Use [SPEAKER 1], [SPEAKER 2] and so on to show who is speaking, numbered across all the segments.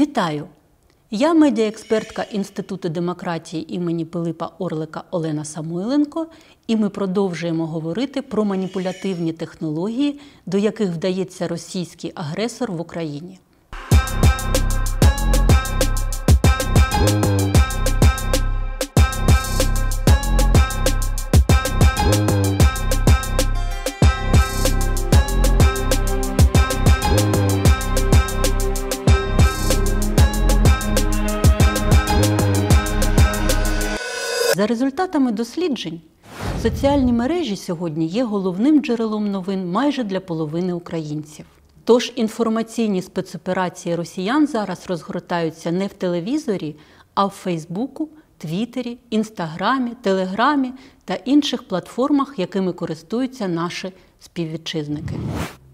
[SPEAKER 1] Вітаю! Я медіаекспертка Інституту демократії імені Пилипа Орлика Олена Самойленко, і ми продовжуємо говорити про маніпулятивні технології, до яких вдається російський агресор в Україні. За результатами досліджень, соціальні мережі сьогодні є головним джерелом новин майже для половини українців. Тож інформаційні спецоперації росіян зараз розгортаються не в телевізорі, а в Фейсбуку, Твіттері, Інстаграмі, Телеграмі та інших платформах, якими користуються наші співвітчизники.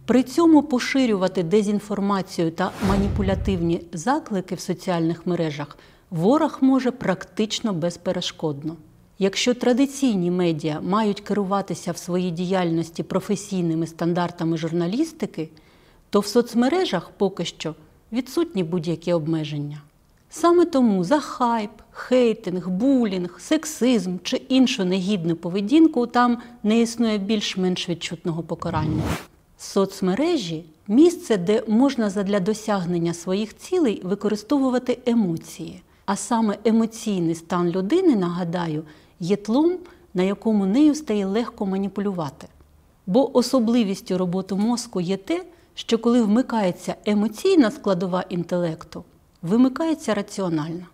[SPEAKER 1] При цьому поширювати дезінформацію та маніпулятивні заклики в соціальних мережах ворог може практично безперешкодно. Якщо традиційні медіа мають керуватися в своїй діяльності професійними стандартами журналістики, то в соцмережах поки що відсутні будь-які обмеження. Саме тому за хайп, хейтинг, булінг, сексизм чи іншу негідну поведінку там не існує більш-менш відчутного покарання. Соцмережі місце, де можна задля досягнення своїх цілей використовувати емоції. А саме емоційний стан людини, нагадаю, є тлом, на якому нею стає легко маніпулювати. Бо особливістю роботи мозку є те, що коли вмикається емоційна складова інтелекту, вимикається раціональна.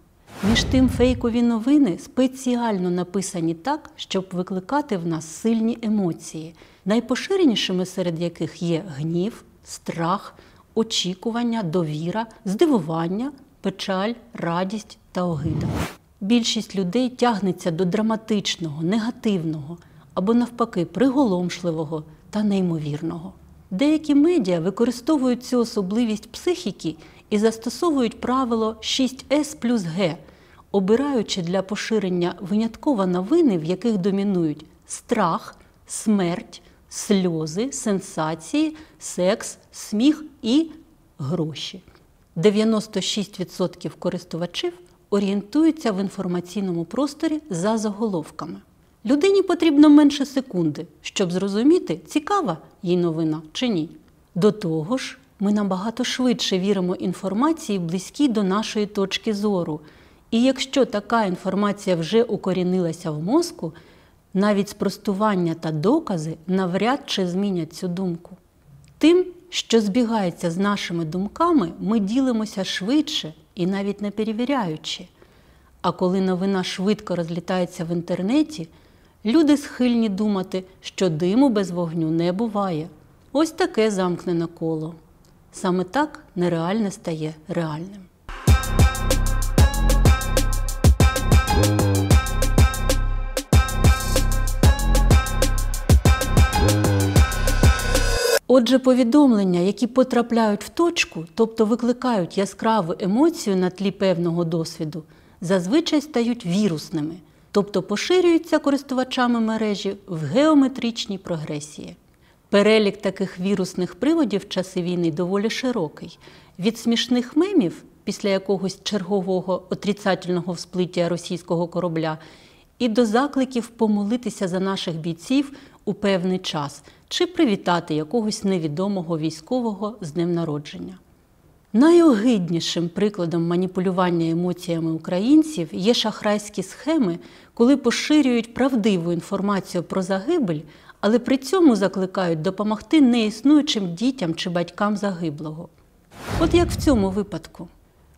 [SPEAKER 1] Між тим, фейкові новини спеціально написані так, щоб викликати в нас сильні емоції, найпоширенішими серед яких є гнів, страх, очікування, довіра, здивування, печаль, радість та огида. Більшість людей тягнеться до драматичного, негативного або, навпаки, приголомшливого та неймовірного. Деякі медіа використовують цю особливість психіки і застосовують правило 6С плюс Г, обираючи для поширення виняткова новини, в яких домінують страх, смерть, сльози, сенсації, секс, сміх і гроші. 96% користувачів орієнтуються в інформаційному просторі за заголовками. Людині потрібно менше секунди, щоб зрозуміти, цікава їй новина чи ні. До того ж, ми набагато швидше віримо інформації, близькій до нашої точки зору. І якщо така інформація вже укорінилася в мозку, навіть спростування та докази навряд чи змінять цю думку. Тим що збігається з нашими думками, ми ділимося швидше і навіть не перевіряючи. А коли новина швидко розлітається в інтернеті, люди схильні думати, що диму без вогню не буває. Ось таке замкнене коло. Саме так нереальне стає реальним. Отже, повідомлення, які потрапляють в точку, тобто викликають яскраву емоцію на тлі певного досвіду, зазвичай стають вірусними, тобто поширюються користувачами мережі в геометричній прогресії. Перелік таких вірусних приводів в часи війни доволі широкий. Від смішних мемів після якогось чергового отрицательного всплиття російського корабля, і до закликів помолитися за наших бійців у певний час чи привітати якогось невідомого військового з днем народження. Найогиднішим прикладом маніпулювання емоціями українців є шахрайські схеми, коли поширюють правдиву інформацію про загибель, але при цьому закликають допомогти неіснуючим дітям чи батькам загиблого. От як в цьому випадку.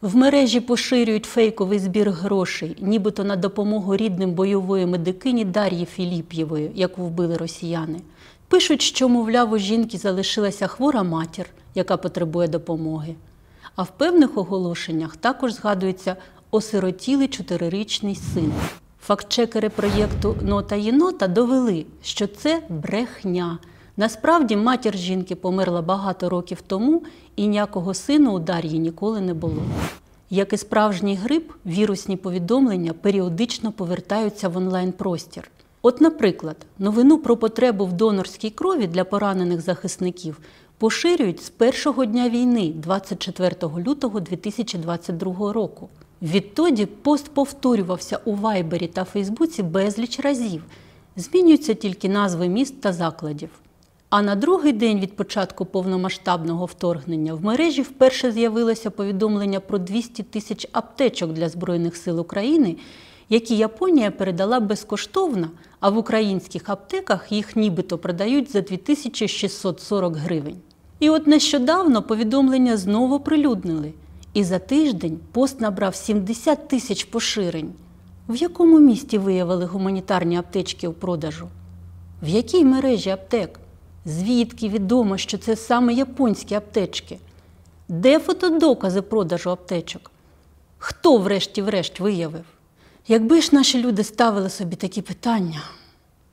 [SPEAKER 1] В мережі поширюють фейковий збір грошей, нібито на допомогу рідним бойової медикині Дар'ї Філіп'євої, яку вбили росіяни, Пишуть, що, мовляв, у жінки залишилася хвора матір, яка потребує допомоги. А в певних оголошеннях також згадується осиротілий чотирирічний син. Фактчекери проєкту Нота єнота довели, що це брехня. Насправді, матір жінки померла багато років тому, і ніякого сину у Дар'ї ніколи не було. Як і справжній грип, вірусні повідомлення періодично повертаються в онлайн-простір. От, наприклад, новину про потребу в донорській крові для поранених захисників поширюють з першого дня війни, 24 лютого 2022 року. Відтоді пост повторювався у Вайбері та Фейсбуці безліч разів. Змінюються тільки назви міст та закладів. А на другий день від початку повномасштабного вторгнення в мережі вперше з'явилося повідомлення про 200 тисяч аптечок для Збройних сил України, які Японія передала безкоштовно, а в українських аптеках їх нібито продають за 2640 гривень. І от нещодавно повідомлення знову прилюднили. І за тиждень пост набрав 70 тисяч поширень. В якому місті виявили гуманітарні аптечки у продажу? В якій мережі аптек? Звідки відомо, що це саме японські аптечки? Де фотодокази продажу аптечок? Хто, врешті-врешт, виявив? Якби ж наші люди ставили собі такі питання,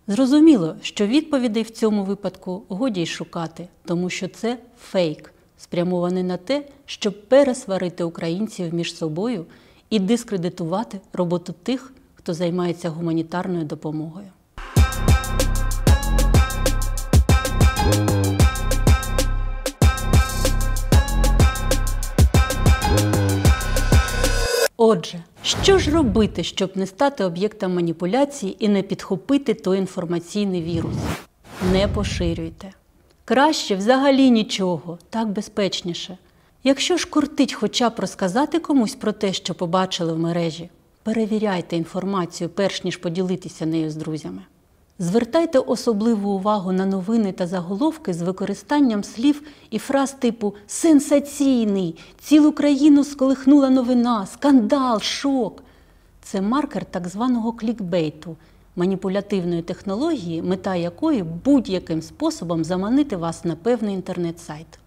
[SPEAKER 1] зрозуміло, що відповідей в цьому випадку годі й шукати, тому що це фейк, спрямований на те, щоб пересварити українців між собою і дискредитувати роботу тих, хто займається гуманітарною допомогою. Отже, що ж робити, щоб не стати об'єктом маніпуляції і не підхопити той інформаційний вірус? Не поширюйте. Краще взагалі нічого, так безпечніше. Якщо ж кортить хоча б розказати комусь про те, що побачили в мережі, перевіряйте інформацію, перш ніж поділитися нею з друзями. Звертайте особливу увагу на новини та заголовки з використанням слів і фраз типу Сенсаційний, цілу країну сколихнула новина, скандал, шок. Це маркер так званого клікбейту, маніпулятивної технології, мета якої будь-яким способом заманити вас на певний інтернет-сайт.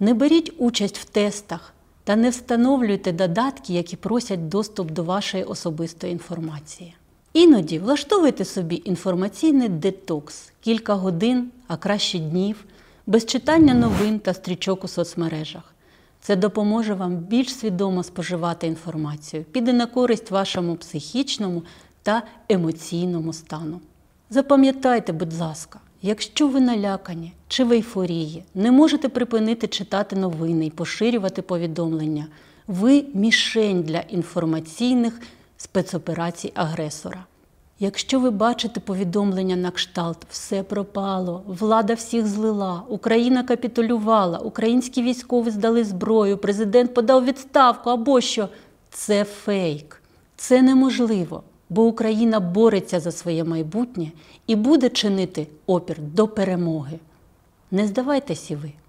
[SPEAKER 1] Не беріть участь в тестах та не встановлюйте додатки, які просять доступ до вашої особистої інформації. Іноді влаштовуйте собі інформаційний детокс кілька годин, а краще днів, без читання новин та стрічок у соцмережах. Це допоможе вам більш свідомо споживати інформацію, піде на користь вашому психічному та емоційному стану. Запам'ятайте, будь ласка, якщо ви налякані чи в ейфорії, не можете припинити читати новини і поширювати повідомлення, ви мішень для інформаційних спецоперацій агресора. Якщо ви бачите повідомлення на кшталт, все пропало, влада всіх злила, Україна капітулювала, українські військові здали зброю, президент подав відставку або що, це фейк, це неможливо, бо Україна бореться за своє майбутнє і буде чинити опір до перемоги. Не здавайтеся ви.